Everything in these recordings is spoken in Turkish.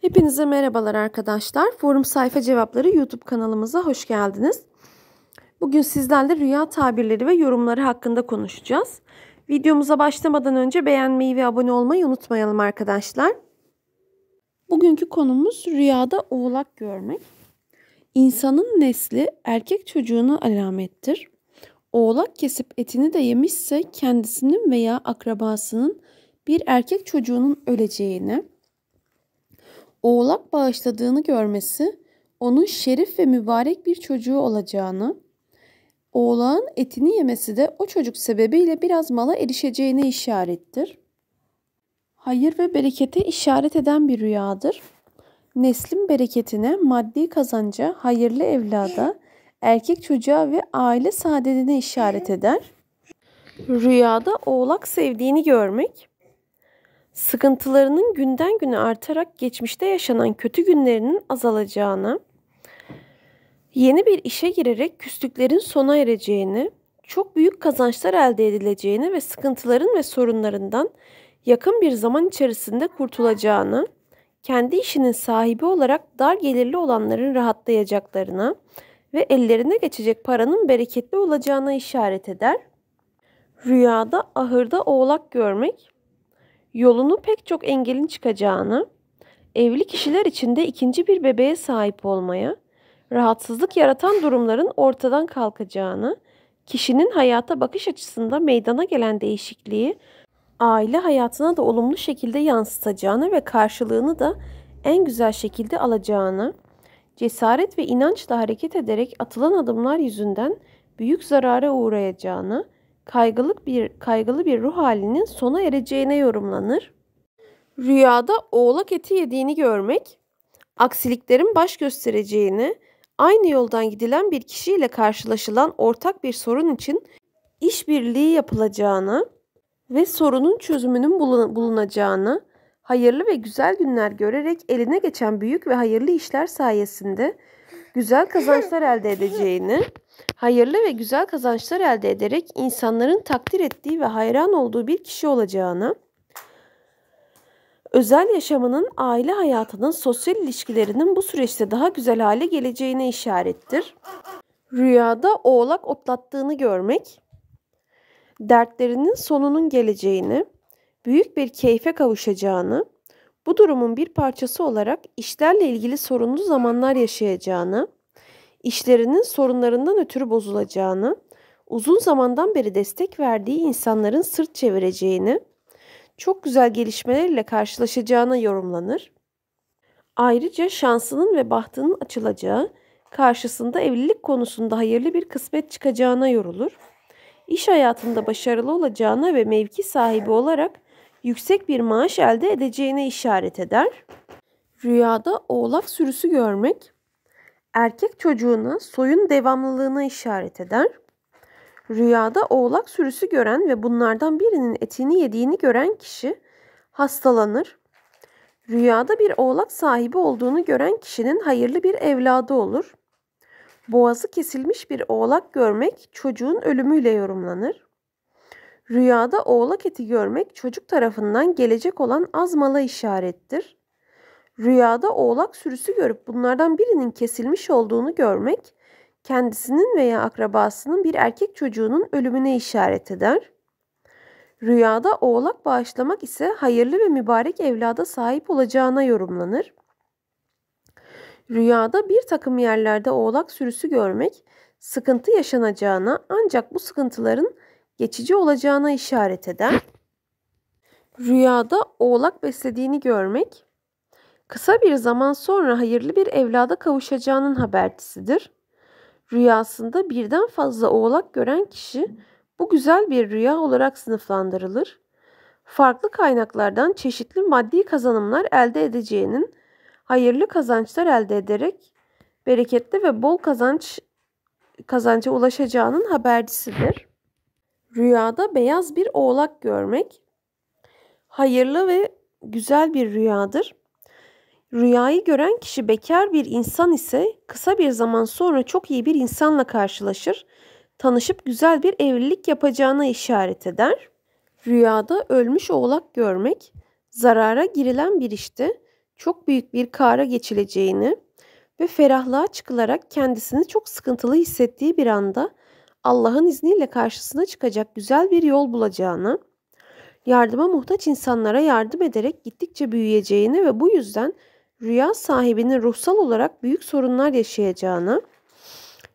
Hepinize merhabalar arkadaşlar. Forum Sayfa Cevapları YouTube kanalımıza hoş geldiniz. Bugün sizlerle rüya tabirleri ve yorumları hakkında konuşacağız. Videomuza başlamadan önce beğenmeyi ve abone olmayı unutmayalım arkadaşlar. Bugünkü konumuz rüyada oğlak görmek. İnsanın nesli erkek çocuğuna alamettir. Oğlak kesip etini de yemişse kendisinin veya akrabasının bir erkek çocuğunun öleceğini, oğlak bağışladığını görmesi onun şerif ve mübarek bir çocuğu olacağını, oğlağın etini yemesi de o çocuk sebebiyle biraz mala erişeceğine işarettir. Hayır ve berekete işaret eden bir rüyadır. Neslin bereketine, maddi kazanca, hayırlı evlada, erkek çocuğa ve aile saadetine işaret eder. Rüyada oğlak sevdiğini görmek, sıkıntılarının günden güne artarak geçmişte yaşanan kötü günlerinin azalacağını, yeni bir işe girerek küslüklerin sona ereceğini, çok büyük kazançlar elde edileceğini ve sıkıntıların ve sorunlarından yakın bir zaman içerisinde kurtulacağını, kendi işinin sahibi olarak dar gelirli olanların rahatlayacaklarına ve ellerine geçecek paranın bereketli olacağına işaret eder. Rüyada ahırda oğlak görmek yolunu pek çok engelin çıkacağını, evli kişiler için de ikinci bir bebeğe sahip olmaya, rahatsızlık yaratan durumların ortadan kalkacağını, kişinin hayata bakış açısında meydana gelen değişikliği aile hayatına da olumlu şekilde yansıtacağını ve karşılığını da en güzel şekilde alacağını, cesaret ve inançla hareket ederek atılan adımlar yüzünden büyük zarara uğrayacağını, kaygılı bir, kaygılı bir ruh halinin sona ereceğine yorumlanır. Rüyada oğlak eti yediğini görmek, aksiliklerin baş göstereceğini, aynı yoldan gidilen bir kişiyle karşılaşılan ortak bir sorun için işbirliği yapılacağını ve sorunun çözümünün bulunacağını, hayırlı ve güzel günler görerek eline geçen büyük ve hayırlı işler sayesinde güzel kazançlar elde edeceğini, hayırlı ve güzel kazançlar elde ederek insanların takdir ettiği ve hayran olduğu bir kişi olacağını, özel yaşamının, aile hayatının, sosyal ilişkilerinin bu süreçte daha güzel hale geleceğine işarettir. Rüyada oğlak otlattığını görmek, dertlerinin sonunun geleceğini, büyük bir keyfe kavuşacağını, bu durumun bir parçası olarak işlerle ilgili sorunlu zamanlar yaşayacağını, işlerinin sorunlarından ötürü bozulacağını, uzun zamandan beri destek verdiği insanların sırt çevireceğini, çok güzel gelişmelerle karşılaşacağına yorumlanır. Ayrıca şansının ve bahtının açılacağı, karşısında evlilik konusunda hayırlı bir kısmet çıkacağına yorulur. İş hayatında başarılı olacağına ve mevki sahibi olarak yüksek bir maaş elde edeceğine işaret eder. Rüyada oğlak sürüsü görmek, erkek çocuğuna soyun devamlılığını işaret eder. Rüyada oğlak sürüsü gören ve bunlardan birinin etini yediğini gören kişi hastalanır. Rüyada bir oğlak sahibi olduğunu gören kişinin hayırlı bir evladı olur. Boğazı kesilmiş bir oğlak görmek çocuğun ölümüyle yorumlanır. Rüyada oğlak eti görmek çocuk tarafından gelecek olan az mala işarettir. Rüyada oğlak sürüsü görüp bunlardan birinin kesilmiş olduğunu görmek, kendisinin veya akrabasının bir erkek çocuğunun ölümüne işaret eder. Rüyada oğlak bağışlamak ise hayırlı ve mübarek evlada sahip olacağına yorumlanır. Rüyada bir takım yerlerde oğlak sürüsü görmek, sıkıntı yaşanacağına ancak bu sıkıntıların geçici olacağına işaret eder. Rüyada oğlak beslediğini görmek, kısa bir zaman sonra hayırlı bir evlada kavuşacağının habercisidir. Rüyasında birden fazla oğlak gören kişi bu güzel bir rüya olarak sınıflandırılır. Farklı kaynaklardan çeşitli maddi kazanımlar elde edeceğinin, hayırlı kazançlar elde ederek bereketli ve bol kazanç kazanca ulaşacağının habercisidir. Rüyada beyaz bir oğlak görmek hayırlı ve güzel bir rüyadır. Rüyayı gören kişi bekar bir insan ise kısa bir zaman sonra çok iyi bir insanla karşılaşır, tanışıp güzel bir evlilik yapacağına işaret eder. Rüyada ölmüş oğlak görmek, zarara girilen bir işte çok büyük bir kara geçileceğini ve ferahlığa çıkılarak kendisini çok sıkıntılı hissettiği bir anda Allah'ın izniyle karşısına çıkacak güzel bir yol bulacağını, yardıma muhtaç insanlara yardım ederek gittikçe büyüyeceğini ve bu yüzden rüya sahibinin ruhsal olarak büyük sorunlar yaşayacağını,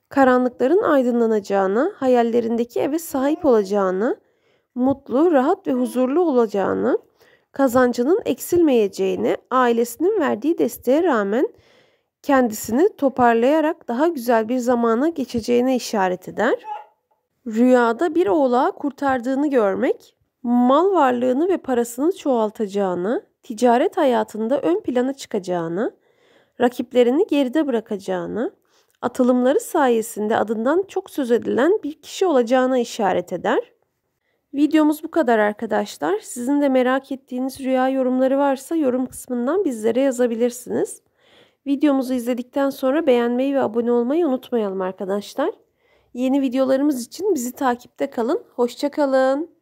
karanlıkların aydınlanacağını, hayallerindeki eve sahip olacağını, mutlu, rahat ve huzurlu olacağını, kazancının eksilmeyeceğini, ailesinin verdiği desteğe rağmen kendisini toparlayarak daha güzel bir zamana geçeceğine işaret eder. Rüyada bir oğlağı kurtardığını görmek, mal varlığını ve parasını çoğaltacağını, ticaret hayatında ön plana çıkacağını, rakiplerini geride bırakacağını, atılımları sayesinde adından çok söz edilen bir kişi olacağına işaret eder. Videomuz bu kadar arkadaşlar. Sizin de merak ettiğiniz rüya yorumları varsa yorum kısmından bizlere yazabilirsiniz. Videomuzu izledikten sonra beğenmeyi ve abone olmayı unutmayalım arkadaşlar. Yeni videolarımız için bizi takipte kalın. Hoşçakalın.